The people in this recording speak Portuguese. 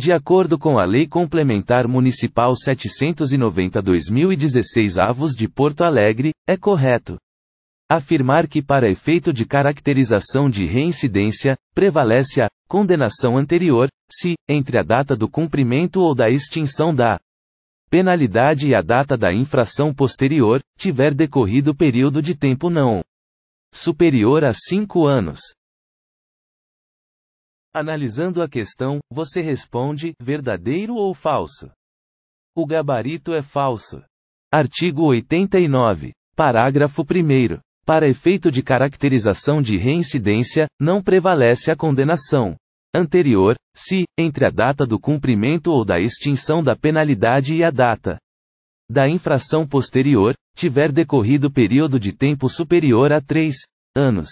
De acordo com a Lei Complementar Municipal 790-2016 Avos de Porto Alegre, é correto afirmar que para efeito de caracterização de reincidência, prevalece a condenação anterior, se, entre a data do cumprimento ou da extinção da penalidade e a data da infração posterior, tiver decorrido período de tempo não superior a cinco anos. Analisando a questão, você responde: verdadeiro ou falso? O gabarito é falso. Artigo 89. Parágrafo 1. Para efeito de caracterização de reincidência, não prevalece a condenação anterior, se, entre a data do cumprimento ou da extinção da penalidade e a data da infração posterior, tiver decorrido período de tempo superior a 3 anos.